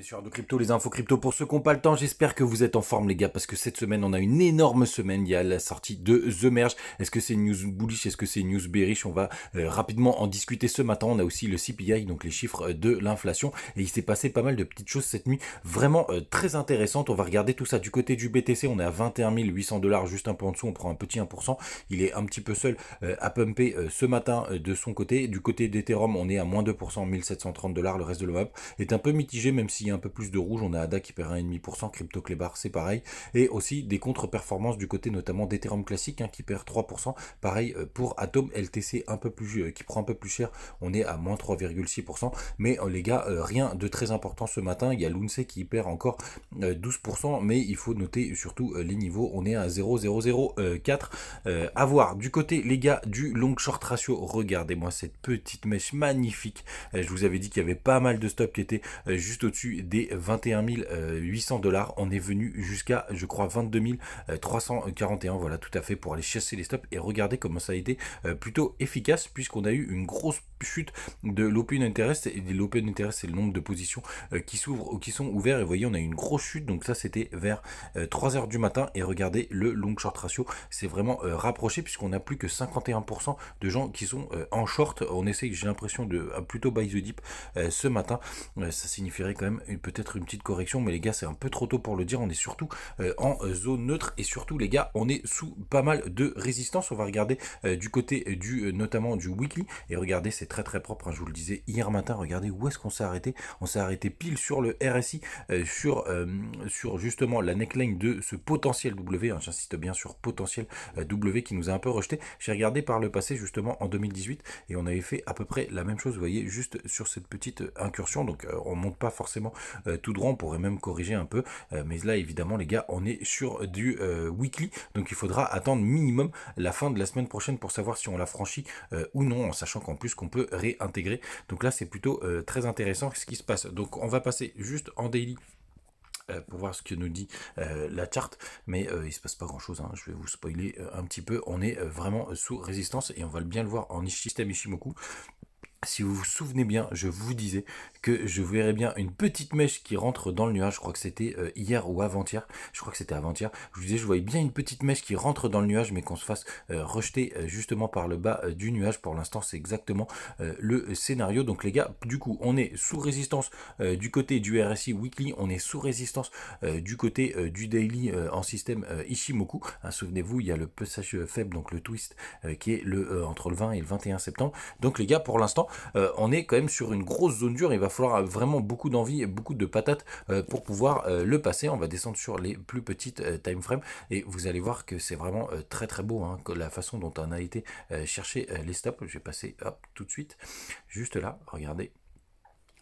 Sur crypto, les infos crypto. Pour ceux qui n'ont pas le temps, j'espère que vous êtes en forme, les gars, parce que cette semaine, on a une énorme semaine. Il y a la sortie de The Merge. Est-ce que c'est une news bullish Est-ce que c'est une news bearish On va euh, rapidement en discuter ce matin. On a aussi le CPI, donc les chiffres euh, de l'inflation. Et il s'est passé pas mal de petites choses cette nuit, vraiment euh, très intéressante, On va regarder tout ça du côté du BTC. On est à 21 800 dollars, juste un peu en dessous. On prend un petit 1%. Il est un petit peu seul à pumper ce matin de son côté. Du côté d'Ethereum, on est à moins 2%, 1730 dollars. Le reste de l'OMAP est un peu mitigé, même si un peu plus de rouge, on a ADA qui perd 1,5%, Crypto Clebar c'est pareil, et aussi des contre-performances du côté notamment d'Ethereum classique hein, qui perd 3%, pareil euh, pour Atom LTC un peu plus, euh, qui prend un peu plus cher, on est à moins 3,6%, mais euh, les gars, rien de très important ce matin, il y a LUNCE qui perd encore 12%, mais il faut noter surtout les niveaux, on est à 0,004, à voir. Du côté les gars du long short ratio, regardez-moi cette petite mèche magnifique, je vous avais dit qu'il y avait pas mal de stops qui étaient juste au-dessus des 21 800 euh, dollars, on est venu jusqu'à, je crois, 22 341. Euh, voilà, tout à fait pour aller chasser les stops et regardez comment ça a été euh, plutôt efficace puisqu'on a eu une grosse chute de l'open interest et l'open interest c'est le nombre de positions qui s'ouvrent ou qui sont ouvertes et voyez on a eu une grosse chute donc ça c'était vers 3 h du matin et regardez le long short ratio c'est vraiment rapproché puisqu'on a plus que 51% de gens qui sont en short on essaye j'ai l'impression de plutôt buy the dip ce matin ça signifierait quand même peut-être une petite correction, mais les gars, c'est un peu trop tôt pour le dire. On est surtout euh, en zone neutre et surtout, les gars, on est sous pas mal de résistance. On va regarder euh, du côté du, euh, notamment du weekly. Et regardez, c'est très très propre. Hein, je vous le disais hier matin. Regardez où est-ce qu'on s'est arrêté. On s'est arrêté pile sur le RSI, sur, sur justement la neckline de ce potentiel W. Hein. J'insiste bien sur potentiel W qui nous a un peu rejeté. J'ai regardé par le passé justement en 2018 et on avait fait à peu près la même chose. Vous voyez, juste sur cette petite incursion. Donc, on monte pas forcément euh, tout droit. On pourrait même corriger un peu. Euh, mais là, évidemment, les gars, on est sur du euh, weekly. Donc il faudra attendre minimum la fin de la semaine prochaine pour savoir si on l'a franchi ou non, en sachant qu'en plus qu'on peut réintégrer. Donc là, c'est plutôt très intéressant ce qui se passe. Donc on va passer juste en daily pour voir ce que nous dit la charte, mais il se passe pas grand chose, hein. je vais vous spoiler un petit peu, on est vraiment sous résistance et on va bien le voir en système Ishimoku si vous vous souvenez bien, je vous disais que je verrais bien une petite mèche qui rentre dans le nuage. Je crois que c'était euh, hier ou avant-hier. Je crois que c'était avant-hier. Je vous disais, je voyais bien une petite mèche qui rentre dans le nuage, mais qu'on se fasse euh, rejeter euh, justement par le bas du nuage. Pour l'instant, c'est exactement le scénario. Donc les gars, du coup, on est sous résistance du côté du RSI Weekly. On est sous résistance du côté du Daily en système Ishimoku. Hein, souvenez-vous, il y a le passage faible, donc le twist, qui est le entre le 20 et le 21 septembre. Donc les gars, pour l'instant, euh, on est quand même sur une grosse zone dure. Il va falloir euh, vraiment beaucoup d'envie et beaucoup de patates euh, pour pouvoir le passer. On va descendre sur les plus petites time frames et vous allez voir que c'est vraiment très très beau hein, la façon dont on a été chercher les stops. Je vais passer tout de suite juste là. Regardez,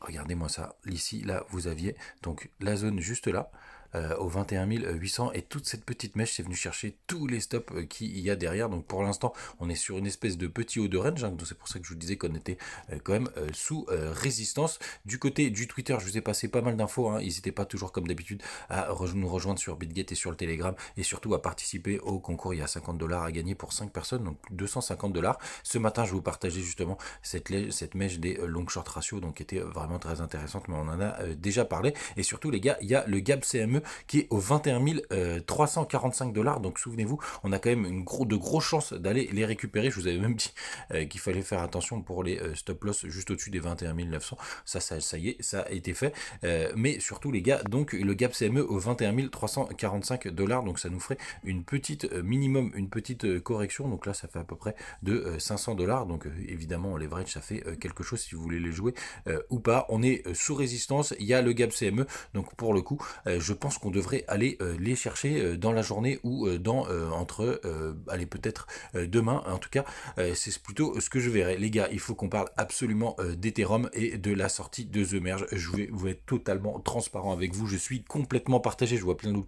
regardez-moi ça. Ici, là, vous aviez donc la zone juste là. Euh, au 21 800 et toute cette petite mèche s'est venue chercher tous les stops euh, qu'il y a derrière donc pour l'instant on est sur une espèce de petit haut de range hein. donc c'est pour ça que je vous disais qu'on était euh, quand même sous résistance du côté du Twitter je vous ai passé pas mal d'infos hein. n'hésitez pas toujours comme d'habitude à nous rejoindre sur Bitget et sur le Telegram et surtout à participer au concours il y a 50 dollars à gagner pour 5 personnes donc 250 dollars ce matin je vous partageais justement cette, cette mèche des long short ratio donc qui était vraiment très intéressante mais on en a déjà parlé et surtout les gars il y a le gap CME qui est au 21 345 euh, dollars. Donc souvenez-vous, on a quand même une gros, de grosses chances d'aller les récupérer. Je vous avais même dit euh, qu'il fallait faire attention pour les euh, stop-loss juste au-dessus des 21 900. Ça, ça, y est, ça a été fait. mais surtout les gars, donc le gap CME au 21 345 dollars. Donc ça nous ferait une petite minimum, une petite correction. Donc là, ça fait à peu près de 500 dollars. Donc évidemment, en leverage, ça fait quelque chose si vous voulez les jouer ou pas. On est sous résistance. Il y a le gap CME. Donc pour le coup, je pense qu'on devrait aller euh, les chercher euh, dans la journée ou euh, dans entre allez peut-être demain en tout cas c'est plutôt ce que je verrai les gars il faut qu'on parle absolument d'Ethereum et de la sortie de The Merge je vais vous être totalement transparent avec vous je suis complètement partagé je vois plein de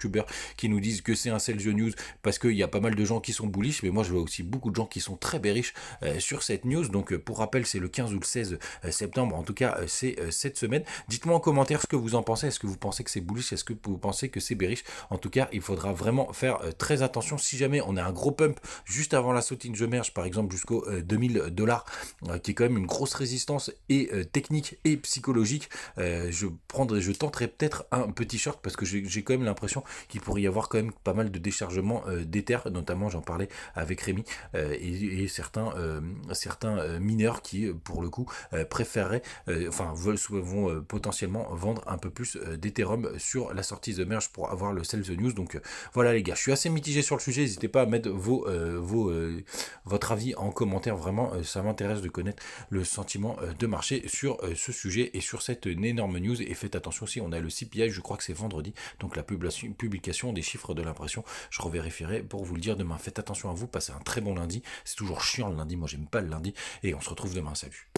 qui nous disent que c'est un sell the news parce qu'il y a pas mal de gens qui sont bullish mais moi je vois aussi beaucoup de gens qui sont très bearish sur cette news donc pour rappel c'est le 15 ou le 16 septembre en tout cas c'est cette semaine dites-moi en commentaire ce que vous en pensez est-ce que vous pensez que c'est bullish est-ce que vous pensez que c'est bearish. En tout cas, il faudra vraiment faire euh, très attention. Si jamais on a un gros pump juste avant la sautine je merge, par exemple jusqu'au 2000 euh, dollars, euh, qui est quand même une grosse résistance et technique et psychologique, je prendrai, je tenterai peut-être un petit short parce que j'ai quand même l'impression qu'il pourrait y avoir quand même pas mal de déchargements d'éther, notamment j'en parlais avec Rémi et, certains, certains mineurs qui pour le coup préféreraient, enfin veulent, vont potentiellement vendre un peu plus d'étherum sur la sortie merge pour avoir le self the News. Donc euh, voilà les gars, je suis assez mitigé sur le sujet. N'hésitez pas à mettre vos, euh, vos euh, votre avis en commentaire. Vraiment, ça m'intéresse de connaître le sentiment de marché sur ce sujet et sur cette énorme news. Et faites attention aussi, on a le CPI, je crois que c'est vendredi. Donc la publication des chiffres de l'impression, je revérifierai pour vous le dire demain. Faites attention à vous, passez un très bon lundi. C'est toujours chiant le lundi, moi j'aime pas le lundi. Et on se retrouve demain, salut.